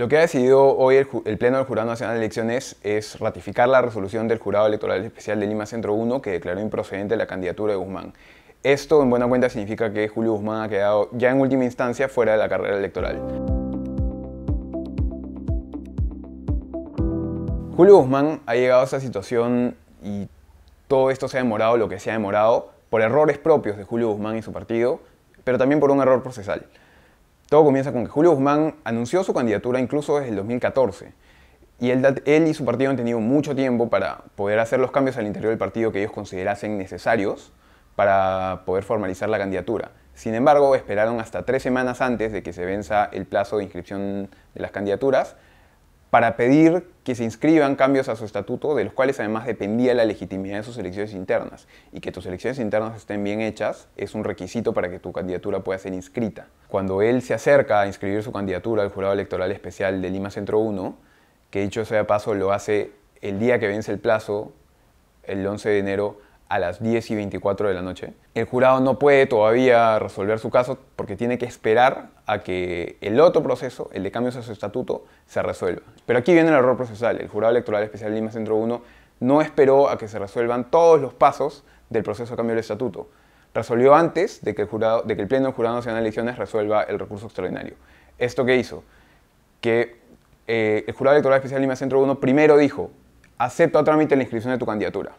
Lo que ha decidido hoy el, Pleno del Jurado Nacional de Elecciones es ratificar la resolución del Jurado Electoral Especial de Lima Centro 1 que declaró improcedente la candidatura de Guzmán. Esto, en buena cuenta, significa que Julio Guzmán ha quedado ya en última instancia fuera de la carrera electoral. Julio Guzmán ha llegado a esta situación y todo esto se ha demorado lo que se ha demorado por errores propios de Julio Guzmán y su partido, pero también por un error procesal. Todo comienza con que Julio Guzmán anunció su candidatura incluso desde el 2014. Y él, y su partido han tenido mucho tiempo para poder hacer los cambios al interior del partido que ellos considerasen necesarios para poder formalizar la candidatura. Sin embargo, esperaron hasta tres semanas antes de que se venza el plazo de inscripción de las candidaturas para pedir que se inscriban cambios a su estatuto, de los cuales además dependía la legitimidad de sus elecciones internas. Y que tus elecciones internas estén bien hechas es un requisito para que tu candidatura pueda ser inscrita. Cuando él se acerca a inscribir su candidatura al jurado electoral especial de Lima Centro 1, que dicho sea paso lo hace el día que vence el plazo, el 11 de enero a las 10 y 24 de la noche. El jurado no puede todavía resolver su caso porque tiene que esperar a que el otro proceso, el de cambios a su estatuto, se resuelva. Pero aquí viene el error procesal. El jurado electoral especial Lima Centro 1 no esperó a que se resuelvan todos los pasos del proceso de cambio del estatuto. Resolvió antes de que el, jurado, de que el Pleno del Jurado Nacional de Elecciones resuelva el recurso extraordinario. ¿Esto qué hizo? Que eh, el Jurado Electoral Especial Lima Centro 1 primero dijo, acepto a trámite la inscripción de tu candidatura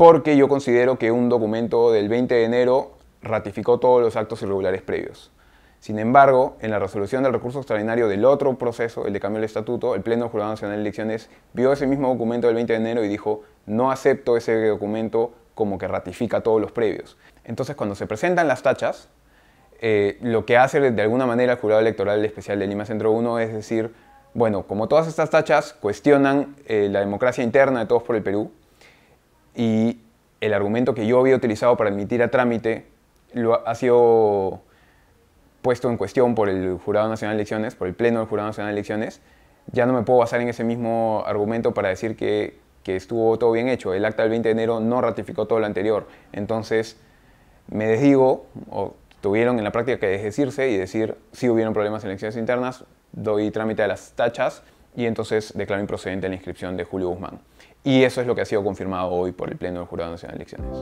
porque yo considero que un documento del 20 de enero ratificó todos los actos irregulares previos. Sin embargo, en la resolución del recurso extraordinario del otro proceso, el de cambio del estatuto, el Pleno Jurado Nacional de Elecciones vio ese mismo documento del 20 de enero y dijo, no acepto ese documento como que ratifica todos los previos. Entonces, cuando se presentan las tachas, eh, lo que hace de alguna manera el Jurado Electoral Especial de Lima Centro 1 es decir, bueno, como todas estas tachas cuestionan eh, la democracia interna de todos por el Perú, y el argumento que yo había utilizado para admitir a trámite lo ha sido puesto en cuestión por el Jurado Nacional de Elecciones, por el Pleno del Jurado Nacional de Elecciones, ya no me puedo basar en ese mismo argumento para decir que, estuvo todo bien hecho. El acta del 20 de enero no ratificó todo lo anterior. Entonces, me desdigo, o tuvieron en la práctica que desdecirse y decir, si sí, hubieron problemas en elecciones internas, doy trámite a las tachas, y entonces declaró improcedente la inscripción de Julio Guzmán. Y eso es lo que ha sido confirmado hoy por el Pleno del Jurado Nacional de Elecciones.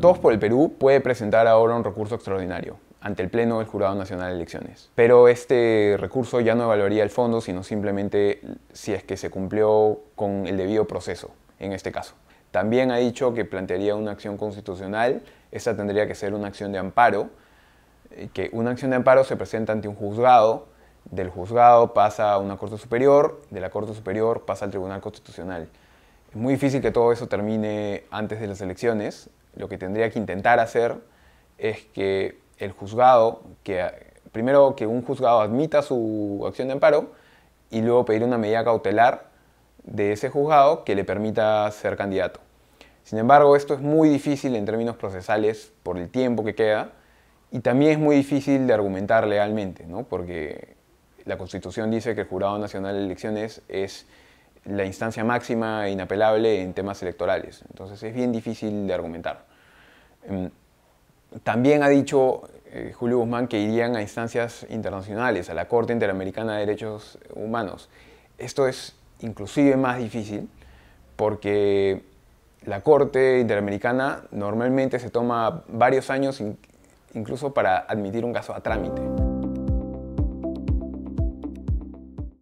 Todos por el Perú puede presentar ahora un recurso extraordinario ante el Pleno del Jurado Nacional de Elecciones. Pero este recurso ya no evaluaría el fondo, sino simplemente si es que se cumplió con el debido proceso, en este caso. También ha dicho que plantearía una acción constitucional, esa tendría que ser una acción de amparo, que una acción de amparo se presenta ante un juzgado, del juzgado pasa a una Corte Superior, de la Corte Superior pasa al Tribunal Constitucional. Es muy difícil que todo eso termine antes de las elecciones. Lo que tendría que intentar hacer es que el juzgado, primero que un juzgado admita su acción de amparo y luego pedir una medida cautelar de ese juzgado que le permita ser candidato. Sin embargo, esto es muy difícil en términos procesales por el tiempo que queda y también es muy difícil de argumentar legalmente, ¿no? porque la Constitución dice que el Jurado Nacional de Elecciones es la instancia máxima e inapelable en temas electorales. Entonces es bien difícil de argumentar. Em, también ha dicho eh, Julio Guzmán que irían a instancias internacionales, a la Corte Interamericana de Derechos Humanos. Esto es inclusive más difícil porque la Corte Interamericana normalmente se toma varios años incluso para admitir un caso a trámite.